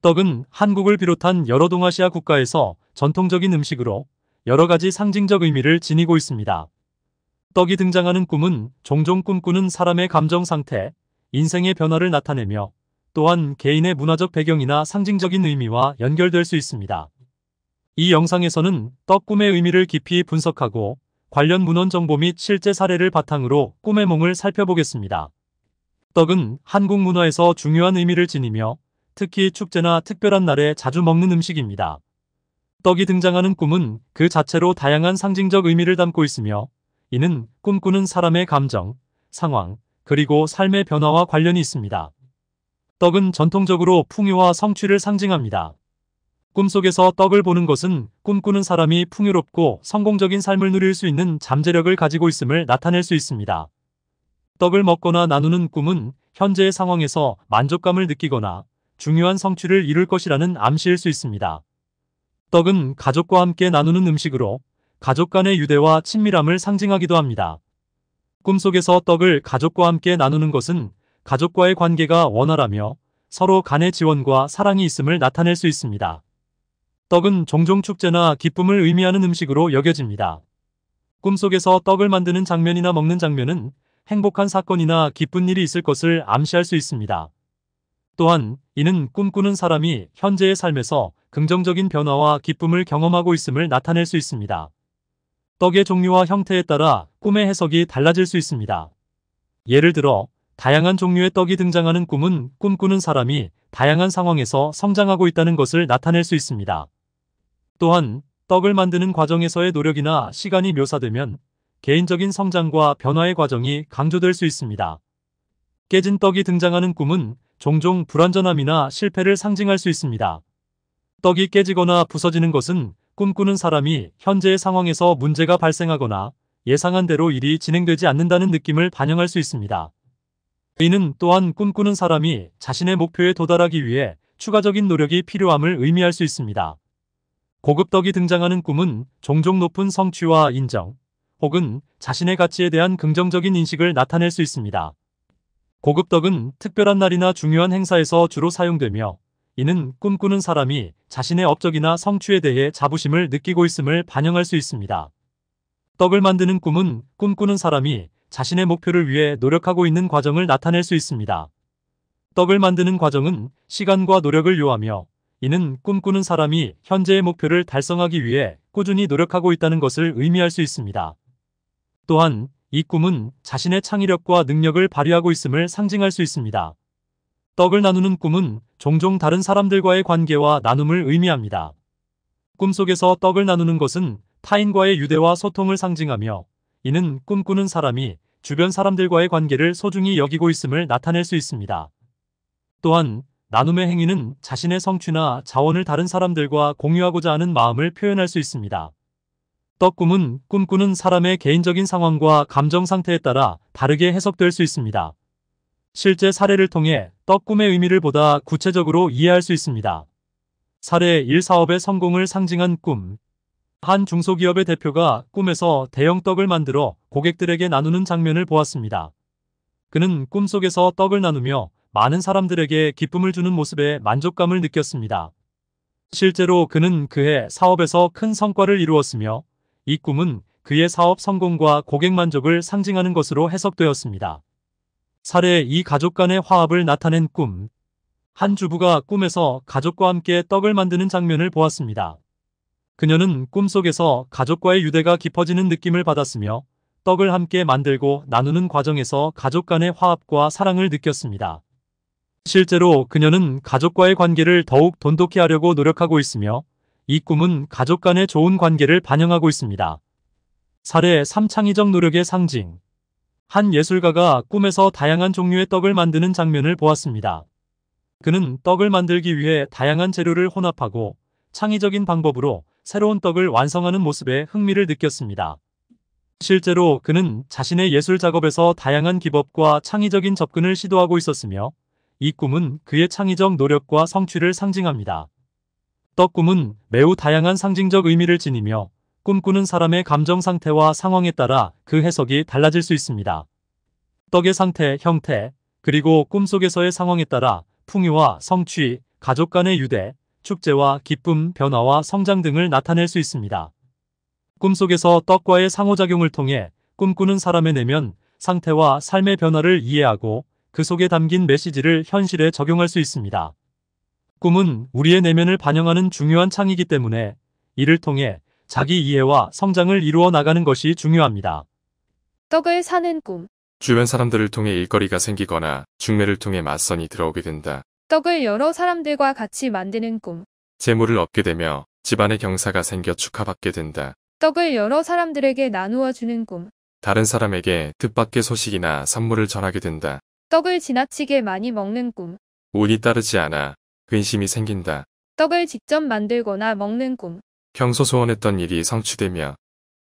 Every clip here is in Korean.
떡은 한국을 비롯한 여러 동아시아 국가에서 전통적인 음식으로 여러 가지 상징적 의미를 지니고 있습니다. 떡이 등장하는 꿈은 종종 꿈꾸는 사람의 감정 상태, 인생의 변화를 나타내며 또한 개인의 문화적 배경이나 상징적인 의미와 연결될 수 있습니다. 이 영상에서는 떡 꿈의 의미를 깊이 분석하고 관련 문헌 정보 및 실제 사례를 바탕으로 꿈의 몽을 살펴보겠습니다. 떡은 한국 문화에서 중요한 의미를 지니며 특히 축제나 특별한 날에 자주 먹는 음식입니다. 떡이 등장하는 꿈은 그 자체로 다양한 상징적 의미를 담고 있으며 이는 꿈꾸는 사람의 감정, 상황, 그리고 삶의 변화와 관련이 있습니다. 떡은 전통적으로 풍요와 성취를 상징합니다. 꿈속에서 떡을 보는 것은 꿈꾸는 사람이 풍요롭고 성공적인 삶을 누릴 수 있는 잠재력을 가지고 있음을 나타낼 수 있습니다. 떡을 먹거나 나누는 꿈은 현재의 상황에서 만족감을 느끼거나 중요한 성취를 이룰 것이라는 암시일 수 있습니다. 떡은 가족과 함께 나누는 음식으로 가족 간의 유대와 친밀함을 상징하기도 합니다. 꿈속에서 떡을 가족과 함께 나누는 것은 가족과의 관계가 원활하며 서로 간의 지원과 사랑이 있음을 나타낼 수 있습니다. 떡은 종종 축제나 기쁨을 의미하는 음식으로 여겨집니다. 꿈속에서 떡을 만드는 장면이나 먹는 장면은 행복한 사건이나 기쁜 일이 있을 것을 암시할 수 있습니다. 또한 이는 꿈꾸는 사람이 현재의 삶에서 긍정적인 변화와 기쁨을 경험하고 있음을 나타낼 수 있습니다. 떡의 종류와 형태에 따라 꿈의 해석이 달라질 수 있습니다. 예를 들어 다양한 종류의 떡이 등장하는 꿈은 꿈꾸는 사람이 다양한 상황에서 성장하고 있다는 것을 나타낼 수 있습니다. 또한 떡을 만드는 과정에서의 노력이나 시간이 묘사되면 개인적인 성장과 변화의 과정이 강조될 수 있습니다. 깨진 떡이 등장하는 꿈은 종종 불완전함이나 실패를 상징할 수 있습니다. 떡이 깨지거나 부서지는 것은 꿈꾸는 사람이 현재의 상황에서 문제가 발생하거나 예상한 대로 일이 진행되지 않는다는 느낌을 반영할 수 있습니다. 이는 또한 꿈꾸는 사람이 자신의 목표에 도달하기 위해 추가적인 노력이 필요함을 의미할 수 있습니다. 고급덕이 등장하는 꿈은 종종 높은 성취와 인정, 혹은 자신의 가치에 대한 긍정적인 인식을 나타낼 수 있습니다. 고급덕은 특별한 날이나 중요한 행사에서 주로 사용되며 이는 꿈꾸는 사람이 자신의 업적이나 성취에 대해 자부심을 느끼고 있음을 반영할 수 있습니다. 떡을 만드는 꿈은 꿈꾸는 사람이 자신의 목표를 위해 노력하고 있는 과정을 나타낼 수 있습니다. 떡을 만드는 과정은 시간과 노력을 요하며 이는 꿈꾸는 사람이 현재의 목표를 달성하기 위해 꾸준히 노력하고 있다는 것을 의미할 수 있습니다. 또한 이 꿈은 자신의 창의력과 능력을 발휘하고 있음을 상징할 수 있습니다. 떡을 나누는 꿈은 종종 다른 사람들과의 관계와 나눔을 의미합니다. 꿈속에서 떡을 나누는 것은 타인과의 유대와 소통을 상징하며 이는 꿈꾸는 사람이 주변 사람들과의 관계를 소중히 여기고 있음을 나타낼 수 있습니다. 또한 나눔의 행위는 자신의 성취나 자원을 다른 사람들과 공유하고자 하는 마음을 표현할 수 있습니다. 떡꿈은 꿈꾸는 사람의 개인적인 상황과 감정 상태에 따라 다르게 해석될 수 있습니다. 실제 사례를 통해 떡꿈의 의미를 보다 구체적으로 이해할 수 있습니다. 사례 1 사업의 성공을 상징한 꿈. 한 중소기업의 대표가 꿈에서 대형 떡을 만들어 고객들에게 나누는 장면을 보았습니다. 그는 꿈속에서 떡을 나누며 많은 사람들에게 기쁨을 주는 모습에 만족감을 느꼈습니다. 실제로 그는 그해 사업에서 큰 성과를 이루었으며 이 꿈은 그의 사업 성공과 고객 만족을 상징하는 것으로 해석되었습니다. 사례 이 가족 간의 화합을 나타낸 꿈. 한 주부가 꿈에서 가족과 함께 떡을 만드는 장면을 보았습니다. 그녀는 꿈속에서 가족과의 유대가 깊어지는 느낌을 받았으며 떡을 함께 만들고 나누는 과정에서 가족 간의 화합과 사랑을 느꼈습니다. 실제로 그녀는 가족과의 관계를 더욱 돈독히 하려고 노력하고 있으며 이 꿈은 가족 간의 좋은 관계를 반영하고 있습니다. 사례 3창의적 노력의 상징 한 예술가가 꿈에서 다양한 종류의 떡을 만드는 장면을 보았습니다. 그는 떡을 만들기 위해 다양한 재료를 혼합하고 창의적인 방법으로 새로운 떡을 완성하는 모습에 흥미를 느꼈습니다. 실제로 그는 자신의 예술 작업에서 다양한 기법과 창의적인 접근을 시도하고 있었으며 이 꿈은 그의 창의적 노력과 성취를 상징합니다. 떡꿈은 매우 다양한 상징적 의미를 지니며 꿈꾸는 사람의 감정 상태와 상황에 따라 그 해석이 달라질 수 있습니다. 떡의 상태, 형태, 그리고 꿈속에서의 상황에 따라 풍요와 성취, 가족 간의 유대, 축제와 기쁨, 변화와 성장 등을 나타낼 수 있습니다. 꿈속에서 떡과의 상호작용을 통해 꿈꾸는 사람의 내면 상태와 삶의 변화를 이해하고 그 속에 담긴 메시지를 현실에 적용할 수 있습니다. 꿈은 우리의 내면을 반영하는 중요한 창이기 때문에 이를 통해 자기 이해와 성장을 이루어 나가는 것이 중요합니다. 떡을 사는 꿈. 주변 사람들을 통해 일거리가 생기거나 중매를 통해 맞선이 들어오게 된다. 떡을 여러 사람들과 같이 만드는 꿈. 재물을 얻게 되며 집안의 경사가 생겨 축하받게 된다. 떡을 여러 사람들에게 나누어 주는 꿈. 다른 사람에게 뜻밖의 소식이나 선물을 전하게 된다. 떡을 지나치게 많이 먹는 꿈. 운이 따르지 않아 근심이 생긴다. 떡을 직접 만들거나 먹는 꿈. 평소 소원했던 일이 성취되며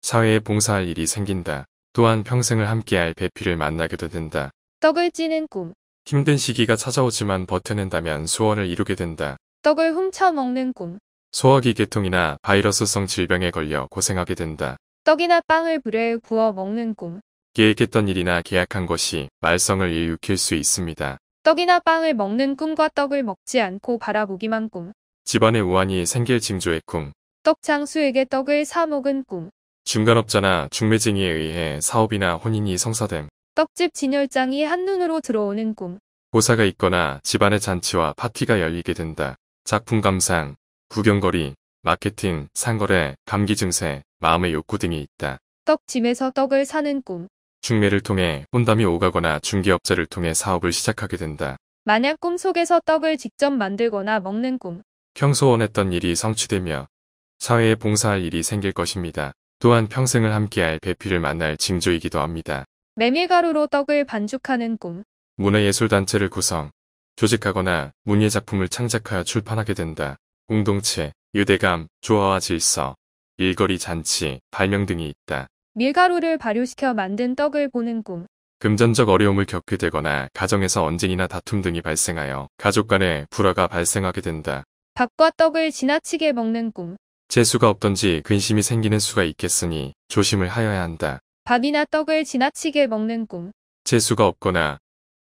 사회에 봉사할 일이 생긴다. 또한 평생을 함께할 배필을 만나게도 된다. 떡을 찌는 꿈. 힘든 시기가 찾아오지만 버텨낸다면 소원을 이루게 된다. 떡을 훔쳐 먹는 꿈. 소화기 계통이나 바이러스성 질병에 걸려 고생하게 된다. 떡이나 빵을 불에 구워 먹는 꿈. 계획했던 일이나 계약한 것이 말썽을 일으킬 수 있습니다. 떡이나 빵을 먹는 꿈과 떡을 먹지 않고 바라보기만 꿈. 집안의 우환이 생길 징조의 꿈. 떡장수에게 떡을 사 먹은 꿈. 중간업자나 중매쟁이에 의해 사업이나 혼인이 성사됨. 떡집 진열장이 한눈으로 들어오는 꿈. 보사가 있거나 집안의 잔치와 파티가 열리게 된다. 작품 감상, 구경거리, 마케팅, 상거래, 감기 증세, 마음의 욕구 등이 있다. 떡집에서 떡을 사는 꿈. 중매를 통해 혼담이 오가거나 중개업자를 통해 사업을 시작하게 된다. 만약 꿈속에서 떡을 직접 만들거나 먹는 꿈. 평소 원했던 일이 성취되며 사회에 봉사할 일이 생길 것입니다. 또한 평생을 함께할 배필을 만날 징조이기도 합니다. 메밀가루로 떡을 반죽하는 꿈. 문화예술단체를 구성, 조직하거나 문예작품을 창작하여 출판하게 된다. 공동체, 유대감, 조화와 질서, 일거리 잔치, 발명 등이 있다. 밀가루를 발효시켜 만든 떡을 보는 꿈. 금전적 어려움을 겪게 되거나 가정에서 언쟁이나 다툼 등이 발생하여 가족 간에 불화가 발생하게 된다. 밥과 떡을 지나치게 먹는 꿈. 재수가 없던지 근심이 생기는 수가 있겠으니 조심을 하여야 한다. 밥이나 떡을 지나치게 먹는 꿈. 재수가 없거나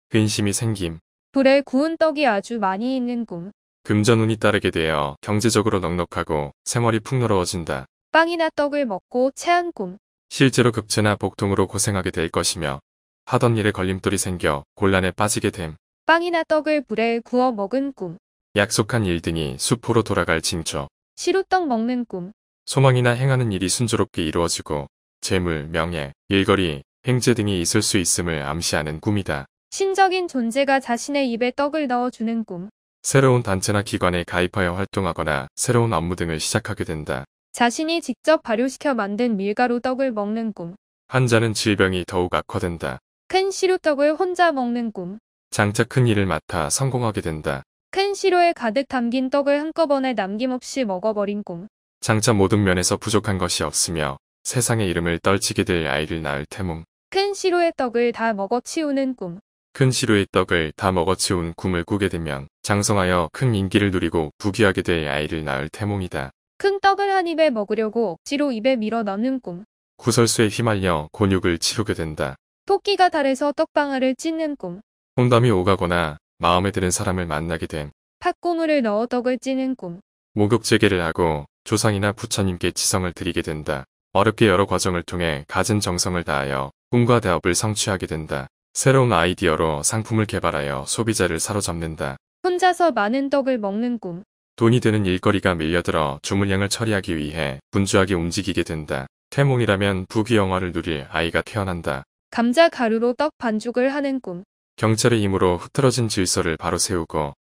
근심이 생김. 불에 구운 떡이 아주 많이 있는 꿈. 금전운이 따르게 되어 경제적으로 넉넉하고 생활이 풍요로워진다. 빵이나 떡을 먹고 체한 꿈. 실제로 급체나 복통으로 고생하게 될 것이며 하던 일에 걸림돌이 생겨 곤란에 빠지게 됨. 빵이나 떡을 불에 구워 먹은 꿈. 약속한 일 등이 수포로 돌아갈 징조. 시루떡 먹는 꿈. 소망이나 행하는 일이 순조롭게 이루어지고 재물, 명예, 일거리, 행재 등이 있을 수 있음을 암시하는 꿈이다. 신적인 존재가 자신의 입에 떡을 넣어주는 꿈. 새로운 단체나 기관에 가입하여 활동하거나 새로운 업무 등을 시작하게 된다. 자신이 직접 발효시켜 만든 밀가루 떡을 먹는 꿈. 환자는 질병이 더욱 악화된다. 큰 시루떡을 혼자 먹는 꿈. 장차 큰 일을 맡아 성공하게 된다. 큰 시루에 가득 담긴 떡을 한꺼번에 남김없이 먹어버린 꿈. 장차 모든 면에서 부족한 것이 없으며 세상의 이름을 떨치게 될 아이를 낳을 태몽. 큰 시루의 떡을 다 먹어치우는 꿈. 큰 시루의 떡을 다 먹어치운 꿈을 꾸게 되면 장성하여 큰 인기를 누리고 부귀하게 될 아이를 낳을 태몽이다. 큰 떡을 한 입에 먹으려고 억지로 입에 밀어 넣는 꿈. 구설수에 휘말려 곤욕을 치르게 된다. 토끼가 달에서 떡방아를 찢는 꿈. 홍담이 오가거나 마음에 드는 사람을 만나게 된. 팥고물을 넣어 떡을 찌는 꿈. 목욕재개를 하고 조상이나 부처님께 지성을 드리게 된다. 어렵게 여러 과정을 통해 가진 정성을 다하여 꿈과 대업을 성취하게 된다. 새로운 아이디어로 상품을 개발하여 소비자를 사로잡는다. 혼자서 많은 떡을 먹는 꿈. 돈이 되는 일거리가 밀려들어 주문량을 처리하기 위해 분주하게 움직이게 된다. 태몽이라면 부귀영화를 누릴 아이가 태어난다. 감자 가루로 떡 반죽을 하는 꿈. 경찰의 힘으로 흐트러진 질서를 바로 세우고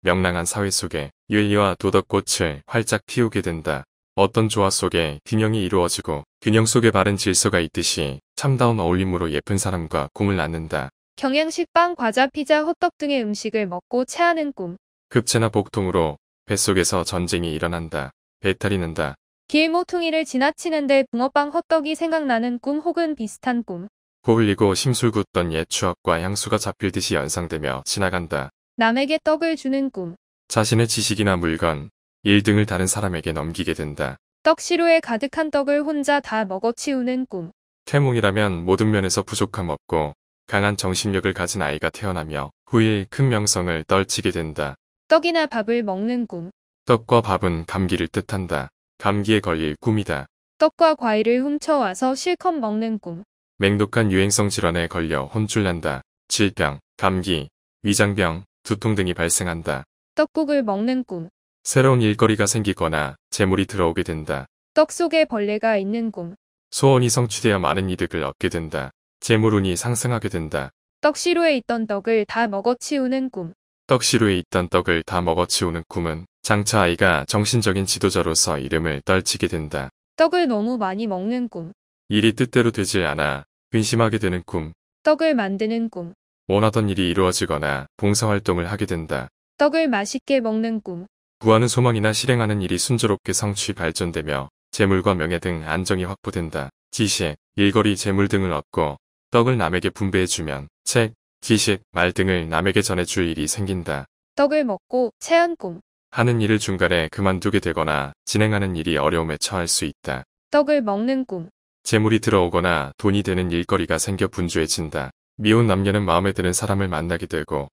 명랑한 사회 속에 윤리와 도덕꽃을 활짝 피우게 된다. 어떤 조화 속에 균형이 이루어지고 균형 속에 바른 질서가 있듯이 참다운 어울림으로 예쁜 사람과 꿈을 낳는다. 경양식 빵, 과자, 피자, 호떡 등의 음식을 먹고 체하는 꿈. 급체나 복통으로 뱃속에서 전쟁이 일어난다. 배탈이 난다 길모퉁이를 지나치는데 붕어빵 헛떡이 생각나는 꿈 혹은 비슷한 꿈. 고울리고 심술궂던 옛 추억과 향수가 잡힐듯이 연상되며 지나간다. 남에게 떡을 주는 꿈. 자신의 지식이나 물건, 일 등을 다른 사람에게 넘기게 된다. 떡시루에 가득한 떡을 혼자 다 먹어치우는 꿈. 태몽이라면 모든 면에서 부족함 없고 강한 정신력을 가진 아이가 태어나며 후일 큰 명성을 떨치게 된다. 떡이나 밥을 먹는 꿈. 떡과 밥은 감기를 뜻한다. 감기에 걸릴 꿈이다. 떡과 과일을 훔쳐와서 실컷 먹는 꿈. 맹독한 유행성 질환에 걸려 혼쭐난다. 질병, 감기, 위장병, 두통 등이 발생한다. 떡국을 먹는 꿈. 새로운 일거리가 생기거나 재물이 들어오게 된다. 떡 속에 벌레가 있는 꿈. 소원이 성취되어 많은 이득을 얻게 된다. 재물운이 상승하게 된다. 떡시루에 있던 떡을 다 먹어치우는 꿈. 떡시루에 있던 떡을 다 먹어치우는 꿈은 장차 아이가 정신적인 지도자로서 이름을 떨치게 된다. 떡을 너무 많이 먹는 꿈. 일이 뜻대로 되지 않아 근심하게 되는 꿈. 떡을 만드는 꿈. 원하던 일이 이루어지거나 봉사활동을 하게 된다. 떡을 맛있게 먹는 꿈. 구하는 소망이나 실행하는 일이 순조롭게 성취 발전되며 재물과 명예 등 안정이 확보된다. 지식, 일거리 재물 등을 얻고 떡을 남에게 분배해주면 책, 지식말 등을 남에게 전해줄 일이 생긴다. 떡을 먹고 체한 꿈. 하는 일을 중간에 그만두게 되거나 진행하는 일이 어려움에 처할 수 있다. 떡을 먹는 꿈. 재물이 들어오거나 돈이 되는 일거리가 생겨 분주해진다. 미혼 남녀는 마음에 드는 사람을 만나게 되고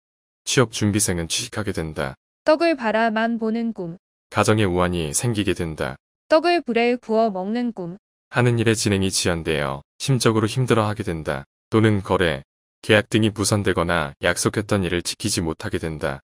취업 준비생은 취직하게 된다. 떡을 바라만 보는 꿈. 가정의 우환이 생기게 된다. 떡을 불에 구워 먹는 꿈. 하는 일의 진행이 지연되어 심적으로 힘들어하게 된다. 또는 거래, 계약 등이 무산되거나 약속했던 일을 지키지 못하게 된다.